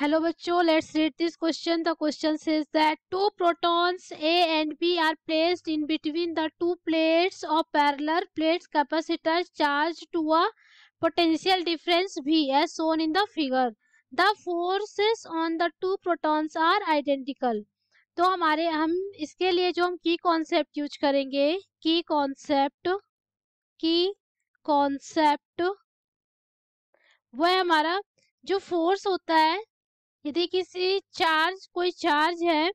hello बच्चों let's read this question the question says that two protons A and B are placed in between the two plates of parallel plates capacitor charge to a potential difference V as shown in the figure the forces on the two protons are identical तो हमारे हम इसके लिए जो हम की concept use करेंगे की कॉन्सेप्ट की कॉन्सेप्ट वह हमारा जो फोर्स होता है यदि किसी चार्ज कोई चार्ज है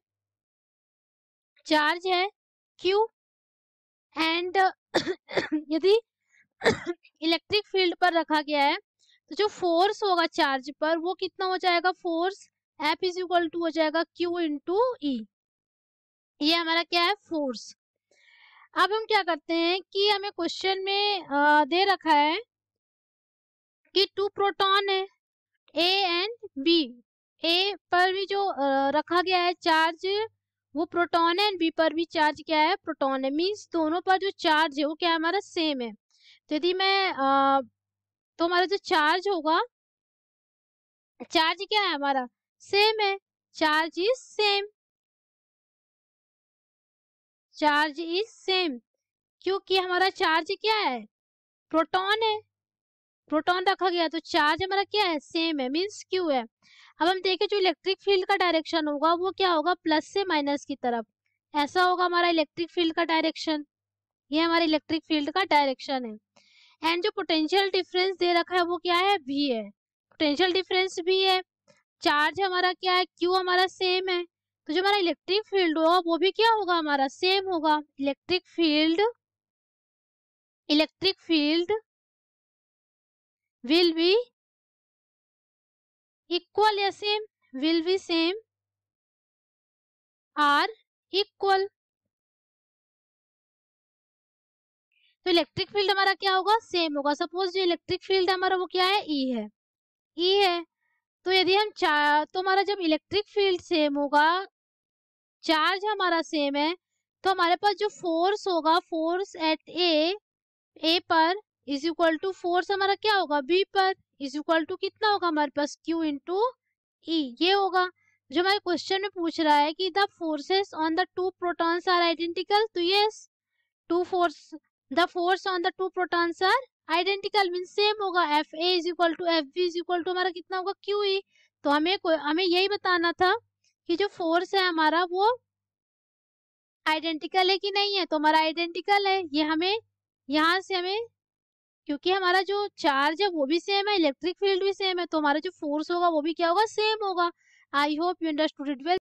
चार्ज है क्यू एंड यदि इलेक्ट्रिक फील्ड पर रखा गया है तो जो फोर्स होगा चार्ज पर वो कितना हो जाएगा force F is equal to हो जाएगा क्यू इंटू ई ये हमारा क्या है फोर्स अब हम क्या करते हैं कि हमें क्वेश्चन में आ, दे रखा है कि टू प्रोटॉन है ए एंड बी ए पर भी जो रखा गया है चार्ज वो प्रोटॉन है एंड बी पर भी चार्ज क्या है प्रोटॉन है मीन्स दोनों पर जो चार्ज है वो क्या है हमारा सेम है तो यदि मैं आ, तो हमारा जो चार्ज होगा चार्ज क्या है हमारा सेम है charge is same charge is same क्योंकि हमारा चार्ज क्या है प्रोटॉन है प्रोटॉन रखा गया तो चार्ज हमारा क्या है सेम है मीन्स क्यू है अब हम देखें जो इलेक्ट्रिक फील्ड का डायरेक्शन होगा वो क्या होगा प्लस से माइनस की तरफ ऐसा होगा हमारा इलेक्ट्रिक फील्ड का डायरेक्शन ये हमारे इलेक्ट्रिक फील्ड का डायरेक्शन है एंड जो पोटेंशियल डिफरेंस दे रखा है वो क्या है भी है पोटेंशियल डिफरेंस भी है चार्ज हमारा क्या है क्यू हमारा सेम है तो जो हमारा इलेक्ट्रिक फील्ड होगा वो भी क्या होगा हमारा सेम होगा electric field electric field will be equal या same will be same or equal तो इलेक्ट्रिक फील्ड हमारा क्या होगा सेम होगा सपोज जो इलेक्ट्रिक फील्ड हमारा वो क्या है ई e है ई e है तो यदि हम चार तो हमारा जब इलेक्ट्रिक फील्ड सेम होगा चार्ज हमारा सेम है तो हमारे पास जो फोर्स होगा फोर्स एट ए ए पर इज इक्वल टू फोर्स हमारा क्या होगा बी पर इज इक्वल टू कितना होगा हमारे पास क्यू इंटू ई ये होगा जो हमारे क्वेश्चन में पूछ रहा है कि the forces on the two protons are identical तो yes two force the force on the two protons are identical mean same होगा F A is equal to F B is equal to हमारा कितना होगा Q E तो हमें हमें यही बताना था कि जो फोर्स है हमारा वो आइडेंटिकल है कि नहीं है तो हमारा आइडेंटिकल है ये हमें यहाँ से हमें क्योंकि हमारा जो चार्ज है वो भी सेम है इलेक्ट्रिक फील्ड भी सेम है तो हमारा जो फोर्स होगा वो भी क्या होगा सेम होगा I hope you understood it well